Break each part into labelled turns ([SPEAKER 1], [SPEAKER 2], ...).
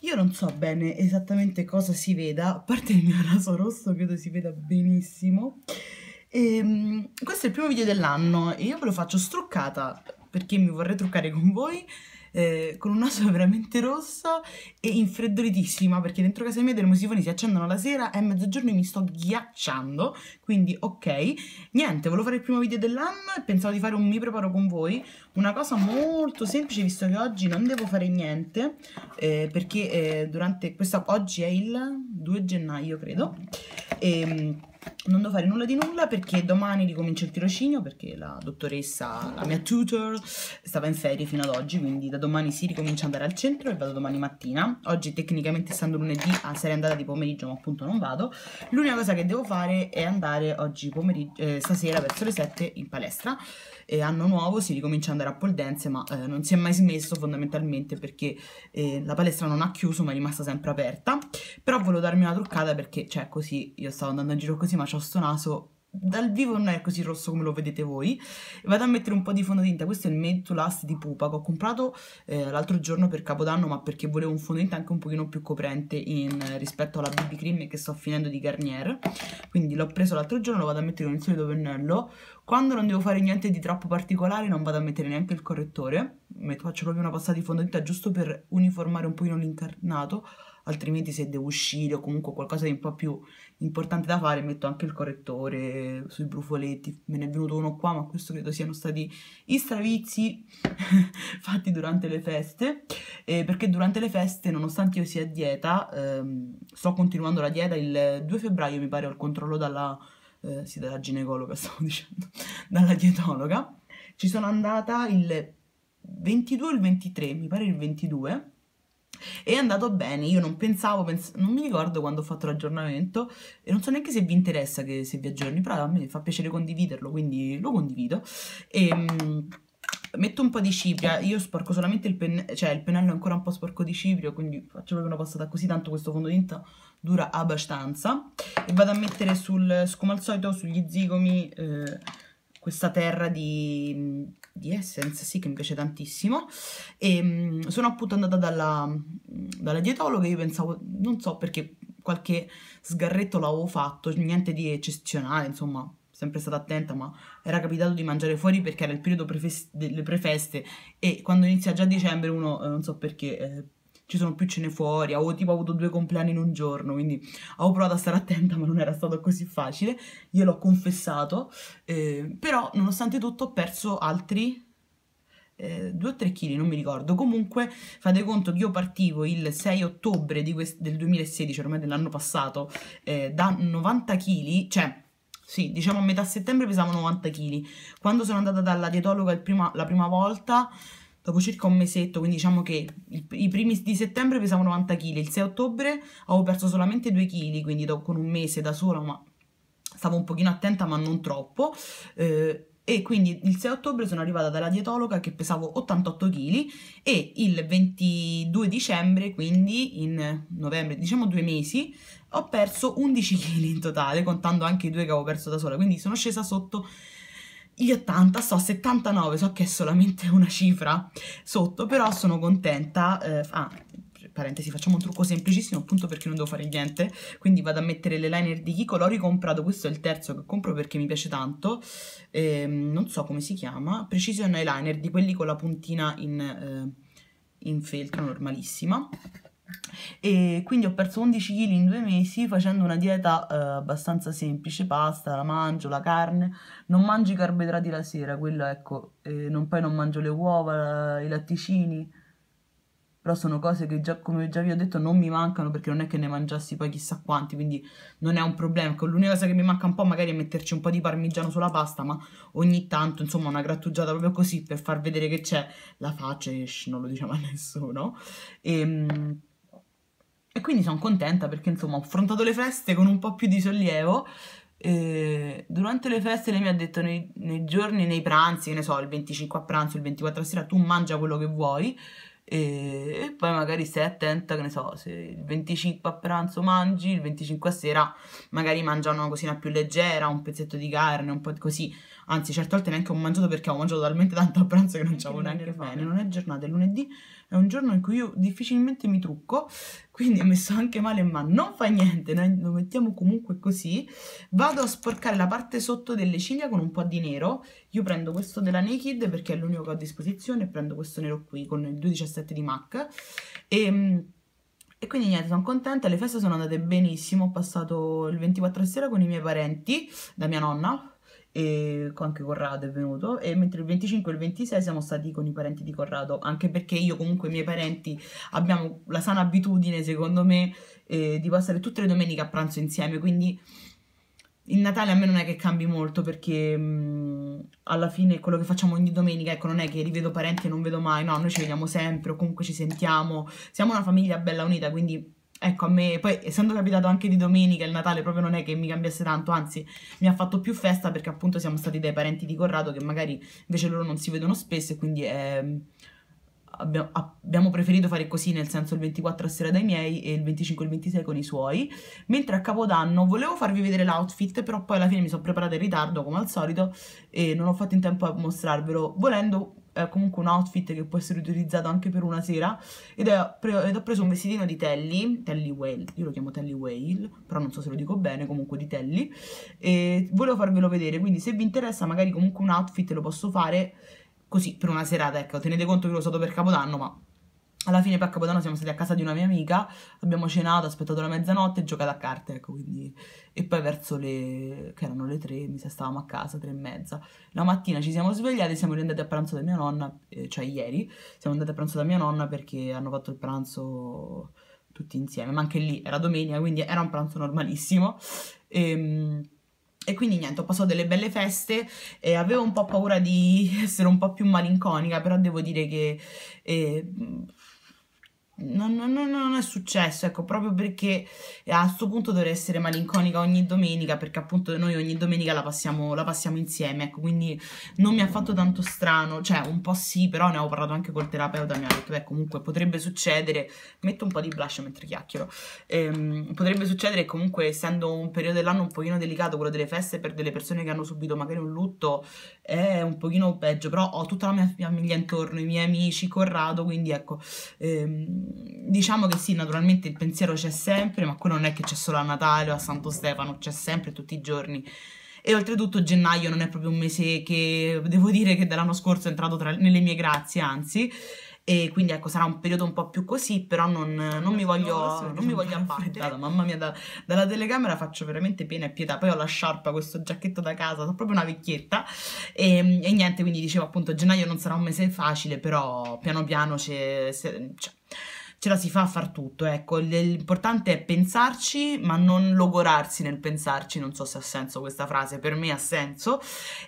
[SPEAKER 1] Io non so bene esattamente cosa si veda, a parte il mio raso rosso credo si veda benissimo. E, ehm, questo è il primo video dell'anno e io ve lo faccio struccata perché mi vorrei truccare con voi eh, con un naso veramente rosso e infreddolitissima perché dentro casa mia delle termosifoni si accendono la sera e a mezzogiorno mi sto ghiacciando, quindi ok. Niente, volevo fare il primo video dell'anno e pensavo di fare un mi preparo con voi, una cosa molto semplice visto che oggi non devo fare niente eh, perché eh, durante questa, oggi è il 2 gennaio credo, e, ehm, non devo fare nulla di nulla perché domani ricomincio il tirocinio perché la dottoressa, la mia tutor, stava in ferie fino ad oggi, quindi da domani si sì, ricomincia ad andare al centro e vado domani mattina. Oggi tecnicamente essendo lunedì sarei andata di pomeriggio ma appunto non vado. L'unica cosa che devo fare è andare oggi pomeriggio, eh, stasera verso le 7 in palestra. Eh, anno nuovo si ricomincia ad andare a pole dance ma eh, non si è mai smesso fondamentalmente perché eh, la palestra non ha chiuso ma è rimasta sempre aperta. Però volevo darmi una truccata perché cioè così io stavo andando in giro così ma c'ho sto naso dal vivo non è così rosso come lo vedete voi vado a mettere un po' di fondotinta questo è il Made to Last di Pupa che ho comprato eh, l'altro giorno per Capodanno ma perché volevo un fondotinta anche un pochino più coprente in, rispetto alla BB Cream che sto finendo di Garnier quindi l'ho preso l'altro giorno lo vado a mettere con il solito pennello quando non devo fare niente di troppo particolare non vado a mettere neanche il correttore metto, faccio proprio una passata di fondotinta giusto per uniformare un pochino l'incarnato altrimenti se devo uscire o comunque qualcosa di un po' più importante da fare metto anche il correttore sui brufoletti, me ne è venuto uno qua ma questo credo siano stati i stravizi fatti durante le feste eh, perché durante le feste nonostante io sia a dieta ehm, sto continuando la dieta il 2 febbraio mi pare ho il controllo dalla, eh, sì, dalla ginecologa stavo dicendo dalla dietologa ci sono andata il 22 o il 23 mi pare il 22 è andato bene, io non pensavo, pens non mi ricordo quando ho fatto l'aggiornamento e non so neanche se vi interessa che, se vi aggiorni, però a me fa piacere condividerlo, quindi lo condivido. E, ehm, mh, metto un po' di cipria, io sporco solamente il pennello, cioè il pennello è ancora un po' sporco di cipria, quindi faccio proprio una passata così, tanto questo fondotinta dura abbastanza. E vado a mettere sul, come al solito, sugli zigomi... Eh, questa terra di, di, Essence, sì, che mi piace tantissimo. E ehm, mh, sono appunto andata dalla, dalla dietologa, io pensavo, non so perché qualche sgarretto l'avevo fatto, niente di eccezionale, insomma, sempre stata attenta, ma era capitato di mangiare fuori perché era il periodo prefe delle prefeste e quando inizia già dicembre uno, eh, non so perché, eh, ci sono più cene fuori, avevo tipo avuto due compleanni in un giorno, quindi avevo provato a stare attenta ma non era stato così facile, gliel'ho confessato, eh, però nonostante tutto ho perso altri... Eh, due o tre kg, non mi ricordo. Comunque, fate conto che io partivo il 6 ottobre del 2016, ormai dell'anno passato, eh, da 90 kg, cioè sì, diciamo a metà settembre pesavo 90 kg. Quando sono andata dalla dietologa prima, la prima volta dopo circa un mesetto, quindi diciamo che il, i primi di settembre pesavo 90 kg, il 6 ottobre avevo perso solamente 2 kg, quindi dopo, con un mese da sola, ma stavo un pochino attenta ma non troppo, eh, e quindi il 6 ottobre sono arrivata dalla dietologa che pesavo 88 kg e il 22 dicembre, quindi in novembre, diciamo due mesi, ho perso 11 kg in totale, contando anche i due che avevo perso da sola, quindi sono scesa sotto gli 80, sto a 79, so che è solamente una cifra sotto, però sono contenta, eh, ah, parentesi, facciamo un trucco semplicissimo appunto perché non devo fare niente, quindi vado a mettere le liner di Kiko, l'ho ricomprato, questo è il terzo che compro perché mi piace tanto, eh, non so come si chiama, Precision Eyeliner, di quelli con la puntina in, eh, in feltro normalissima, e quindi ho perso 11 kg in due mesi facendo una dieta eh, abbastanza semplice, pasta, la mangio, la carne, non mangio i carboidrati la sera, quello ecco, eh, non, poi non mangio le uova, i latticini, però sono cose che già, come già vi ho detto non mi mancano perché non è che ne mangiassi poi chissà quanti, quindi non è un problema, ecco, l'unica cosa che mi manca un po' magari è metterci un po' di parmigiano sulla pasta, ma ogni tanto insomma una grattugiata proprio così per far vedere che c'è la faccia, non lo diciamo a nessuno. E, ehm, quindi sono contenta perché insomma ho affrontato le feste con un po' più di sollievo. Eh, durante le feste lei mi ha detto nei, nei, giorni, nei pranzi, ne so, il 25 a pranzo, il 24 a sera, tu mangia quello che vuoi e, poi magari stai attenta, che ne so, se il 25 a pranzo mangi, il 25 a sera magari mangia una cosina più leggera, un pezzetto di carne, un po' così. Anzi, certe volte neanche ho mangiato perché ho mangiato talmente tanto a pranzo che non c'avevo neanche fame. Non è giornata, è lunedì è un giorno in cui io difficilmente mi trucco, quindi ho messo anche male ma non fa niente, noi lo mettiamo comunque così. Vado a sporcare la parte sotto delle ciglia con un po' di nero, io prendo questo della Naked perché è l'unico che ho a disposizione, prendo questo nero qui con il 217 di MAC e... Ehm, e quindi niente, sono contenta, le feste sono andate benissimo, ho passato il 24 sera con i miei parenti, da mia nonna, e anche Corrado è venuto e mentre il 25 e il 26 siamo stati con i parenti di Corrado anche perché io comunque i miei parenti abbiamo la sana abitudine secondo me eh, di passare tutte le domeniche a pranzo insieme quindi il Natale a me non è che cambi molto perché mh, mm, alla fine quello che facciamo ogni domenica ecco non è che rivedo parenti e non vedo mai no noi ci vediamo sempre o comunque ci sentiamo siamo una famiglia bella unita quindi Ecco, a me, poi essendo capitato anche di domenica il Natale proprio non è che mi cambiasse tanto, anzi mi ha fatto più festa perché appunto siamo stati dai parenti di Corrado che magari invece loro non si vedono spesso e quindi eh, abbiamo, abbiamo, preferito fare così, nel senso il 24 a sera dai miei e il 25 e il 26 con i suoi, mentre a Capodanno volevo farvi vedere l'outfit, però poi alla fine mi sono preparata in ritardo come al solito e non ho fatto in tempo a mostrarvelo, volendo eh, comunque un outfit che può essere utilizzato anche per una sera ed, ed ho preso un vestitino di Telly, Telly Whale, io lo chiamo Telly Whale, però non so se lo dico bene, comunque di Telly, e volevo farvelo vedere, quindi se vi interessa magari comunque un outfit lo posso fare così per una serata, ecco, tenete conto che l'ho usato per Capodanno, ma alla fine per Capodanno siamo stati a casa di una mia amica, abbiamo cenato, aspettato la mezzanotte e giocato a carte, ecco, quindi... E poi verso le... che erano le tre, mi sa, stavamo a casa, tre e mezza. La mattina ci siamo svegliati, siamo andati a pranzo da mia nonna, eh, cioè ieri, siamo andati a pranzo da mia nonna perché hanno fatto il pranzo tutti insieme, ma anche lì era domenica, quindi era un pranzo normalissimo. Ehm... E quindi niente, ho passato delle belle feste e avevo un po' paura di essere un po' più malinconica, però devo dire che eh, non, non, non, è successo, ecco, proprio perché a questo punto dovrei essere malinconica ogni domenica, perché appunto noi ogni domenica la passiamo, la passiamo insieme, ecco, quindi non mi ha fatto tanto strano, cioè un po' sì, però ne ho parlato anche col terapeuta, mi ha detto, beh, comunque potrebbe succedere, metto un po' di blush mentre chiacchiero, ehm, potrebbe succedere comunque essendo un periodo dell'anno un pochino delicato, quello delle feste, per delle persone che hanno subito magari un lutto, è un pochino peggio, però ho tutta la mia famiglia intorno, i miei amici, Corrado, quindi ecco... Ehm, diciamo che sì, naturalmente il pensiero c'è sempre, ma quello non è che c'è solo a Natale o a Santo Stefano, c'è sempre tutti i giorni. E oltretutto gennaio non è proprio un mese che devo dire che dall'anno scorso è entrato tra, nelle mie grazie, anzi. E quindi ecco, sarà un periodo un po' più così, però non, non mi voglio, non mi diciamo, voglio abbattere. Mamma mia, da, dalla telecamera faccio veramente pena e pietà. Poi ho la sciarpa, questo giacchetto da casa, sono proprio una vecchietta. E, ehm, e niente, quindi dicevo appunto, gennaio non sarà un mese facile, però piano piano c'è cioè, ce la si fa a far tutto, ecco, l'importante è pensarci ma non logorarsi nel pensarci, non so se ha senso questa frase, per me ha senso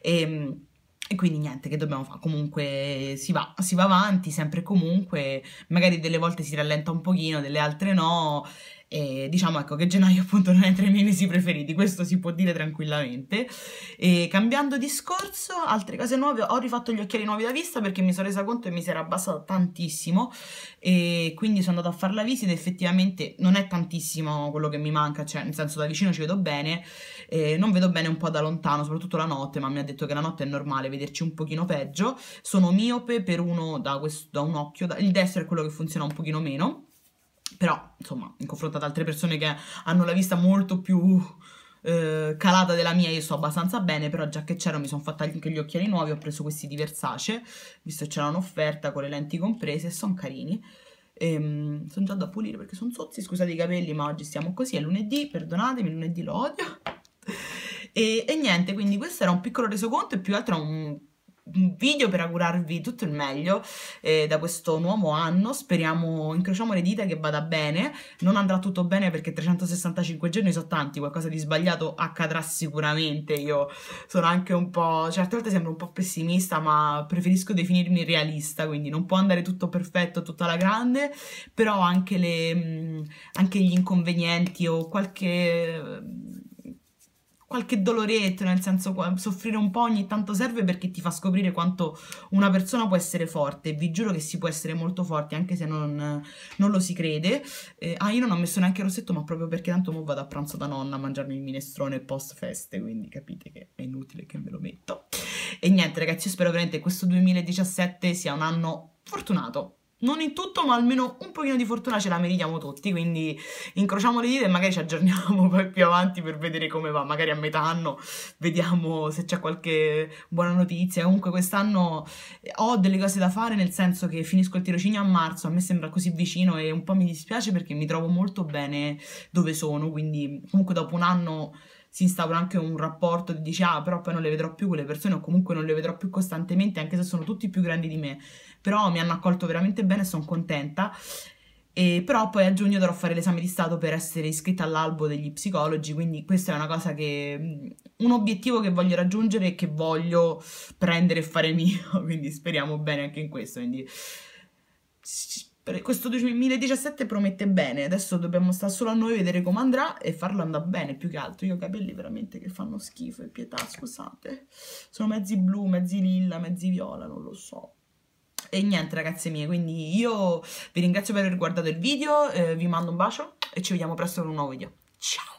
[SPEAKER 1] e... Ehm, e quindi niente, che dobbiamo fare? Comunque si va, si va avanti sempre e comunque, magari delle volte si rallenta un pochino, delle altre no, e diciamo ecco che gennaio appunto non è tra i miei mesi preferiti, questo si può dire tranquillamente. E cambiando discorso, altre cose nuove, ho rifatto gli occhiali nuovi da vista perché mi sono resa conto che mi si era abbassata tantissimo e quindi sono andata a fare la visita, effettivamente non è tantissimo quello che mi manca, cioè nel senso da vicino ci vedo bene, eh, non vedo bene un po' da lontano, soprattutto la notte, ma mi ha detto che la notte è normale vederci un pochino peggio. Sono miope per uno da, questo, da un occhio, da, il destro è quello che funziona un pochino meno però insomma in confronto ad altre persone che hanno la vista molto più eh, calata della mia io sto abbastanza bene però già che c'ero mi sono fatta anche gli occhiali nuovi ho preso questi di Versace visto che c'era un'offerta con le lenti comprese e sono carini ehm, sono già da pulire perché sono sozzi scusate i capelli ma oggi siamo così è lunedì perdonatemi lunedì lo odio e, e, niente quindi questo era un piccolo resoconto e più altro un un video per augurarvi tutto il meglio eh, da questo nuovo anno. Speriamo, incrociamo le dita che vada bene. Non andrà tutto bene perché 365 giorni sono tanti, qualcosa di sbagliato accadrà sicuramente. Io sono anche un po', certe volte sembro un po' pessimista, ma preferisco definirmi realista, quindi non può andare tutto perfetto, tutta la grande, però anche, le, mm, anche gli inconvenienti o qualche qualche doloretto, nel senso soffrire un po' ogni tanto serve perché ti fa scoprire quanto una persona può essere forte, vi giuro che si può essere molto forti anche se non, non lo si crede. Eh, ah, io non ho messo neanche il rossetto, ma proprio perché tanto mo vado a pranzo da nonna a mangiarmi il minestrone post feste, quindi capite che è inutile che me lo metto. E niente ragazzi, io spero veramente che questo 2017 sia un anno fortunato non in tutto, ma almeno un pochino di fortuna ce la meritiamo tutti, quindi incrociamo le dita e magari ci aggiorniamo poi più avanti per vedere come va, magari a metà anno vediamo se c'è qualche buona notizia. Comunque quest'anno eh, ho delle cose da fare, nel senso che finisco il tirocinio a marzo, a me sembra così vicino e un po' mi dispiace perché mi trovo molto bene dove sono, quindi comunque dopo un anno si instaura anche un rapporto di dici ah però poi non le vedrò più quelle persone o comunque non le vedrò più costantemente anche se sono tutti più grandi di me, però mi hanno accolto veramente bene e sono contenta. E però poi a giugno dovrò fare l'esame di stato per essere iscritta all'albo degli psicologi, quindi questa è una cosa che un obiettivo che voglio raggiungere e che voglio prendere e fare mio, quindi speriamo bene anche in questo, quindi per questo 2017 promette bene, adesso dobbiamo stare solo a noi a vedere come andrà e farlo andare bene più che altro. Io ho capelli veramente che fanno schifo e pietà, scusate. Sono mezzi blu, mezzi lilla, mezzi viola, non lo so. E niente ragazze mie, quindi io vi ringrazio per aver guardato il video, eh, vi mando un bacio e ci vediamo presto con un nuovo video. Ciao!